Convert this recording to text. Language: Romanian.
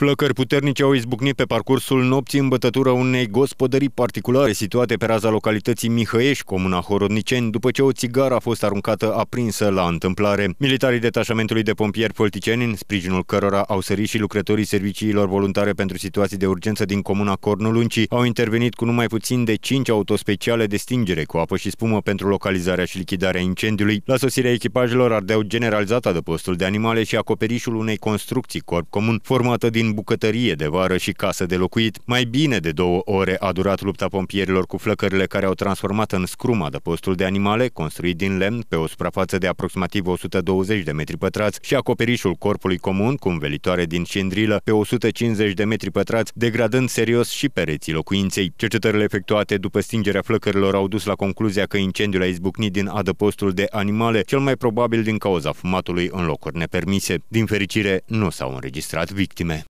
Flăcări puternice au izbucnit pe parcursul nopții în bătătură unei gospodării particulare situate pe raza localității Mihăiești, comuna Horodniceni, după ce o țigară a fost aruncată aprinsă la întâmplare. Militarii detașamentului de pompieri politicieni, în sprijinul cărora au sărit și lucrătorii serviciilor voluntare pentru situații de urgență din comuna Cornuluncii, au intervenit cu numai puțin de 5 autospeciale de stingere cu apă și spumă pentru localizarea și lichidarea incendiului. La sosirea echipajelor ardeau generalizată de postul de animale și acoperișul unei construcții corp comun formată din din bucătărie de vară și casă de locuit. Mai bine de două ore a durat lupta pompierilor cu flăcările care au transformat în scruma de postul de animale, construit din lemn pe o suprafață de aproximativ 120 de metri pătrați și acoperișul corpului comun cu învelitoare din cindrilă pe 150 de metri pătrați, degradând serios și pereții locuinței. Cercetările efectuate după stingerea flăcărilor au dus la concluzia că incendiul a izbucnit din adăpostul de animale, cel mai probabil din cauza fumatului în locuri nepermise. Din fericire, nu s-au înregistrat victime.